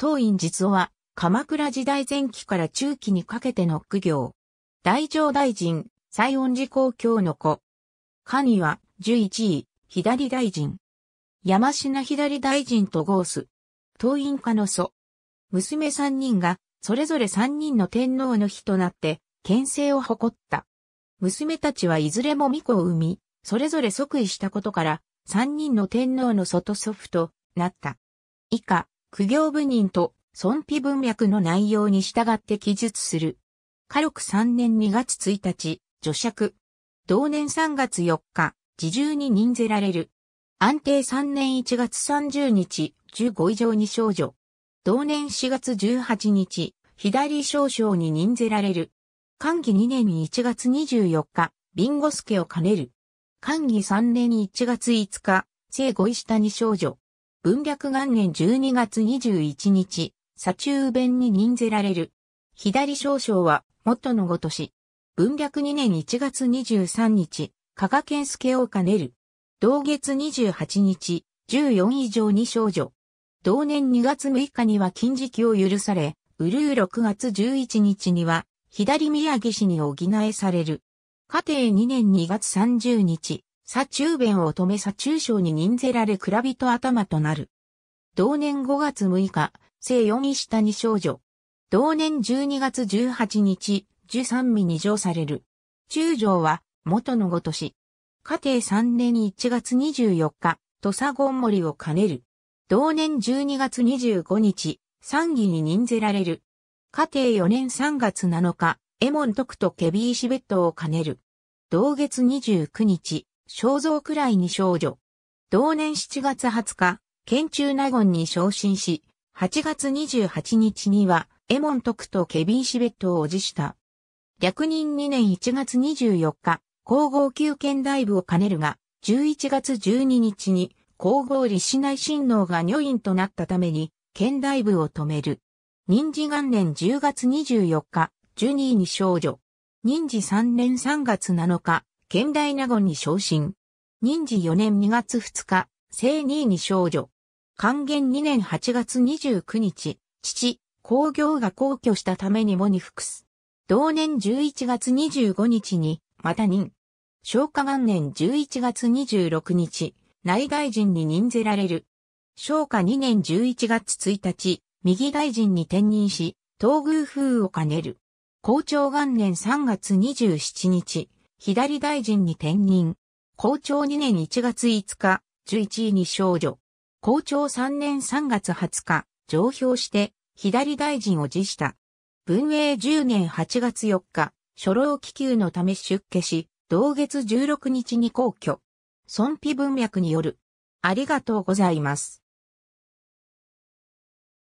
当院実は、鎌倉時代前期から中期にかけての苦行。大乗大臣、西恩寺公共の子。神は、十一位、左大臣。山品左大臣とゴース。当院家の祖。娘三人が、それぞれ三人の天皇の日となって、牽制を誇った。娘たちはいずれも巫女を産み、それぞれ即位したことから、三人の天皇の外祖父となった。以下、苦行部人と損費文脈の内容に従って記述する。火力3年2月1日、除釈。同年3月4日、自重に任ぜられる。安定3年1月30日、15以上に少女。同年4月18日、左少将に任ぜられる。歓義2年1月24日、ビンゴスケを兼ねる。歓義3年1月5日、生後下に少女。文略元年12月21日、左中弁に任ぜられる。左少将は、元のごとし。文略2年1月23日、加賀健介を兼ねる。同月28日、14以上に少女。同年2月6日には禁期を許され、うるう6月11日には、左宮城氏に補えされる。家庭2年2月30日、左中弁を止め左中将に任ぜられ蔵人頭となる。同年5月6日、聖四位下に少女。同年12月18日、十三味に上される。中将は、元のごとし。家庭3年1月24日、土佐権森を兼ねる。同年12月25日、参議に任ぜられる。家庭4年3月7日、エモン徳とケビーシベットを兼ねる。同月29日、肖像くらいに少女。同年7月20日、県中納言に昇進し、8月28日には、エモン徳とケビンシベットをおじした。略人2年1月24日、皇后宮県大部を兼ねるが、11月12日に皇后李市内親王が女院となったために、県大部を止める。任事元年10月24日、ジュニーに少女。任事3年3月7日、県大名言に昇進。任時4年2月2日、正2位に少女。還元2年8月29日、父、工業が皇居したためにもに服す。同年11月25日に、また任。昭和元年11月26日、内大臣に任ぜられる。昭和2年11月1日、右大臣に転任し、東宮風を兼ねる。校長元年3月27日、左大臣に転任。校長2年1月5日、11位に少女。校長3年3月20日、上表して、左大臣を辞した。文英10年8月4日、初老気球のため出家し、同月16日に皇居。孫卑文脈による。ありがとうございます。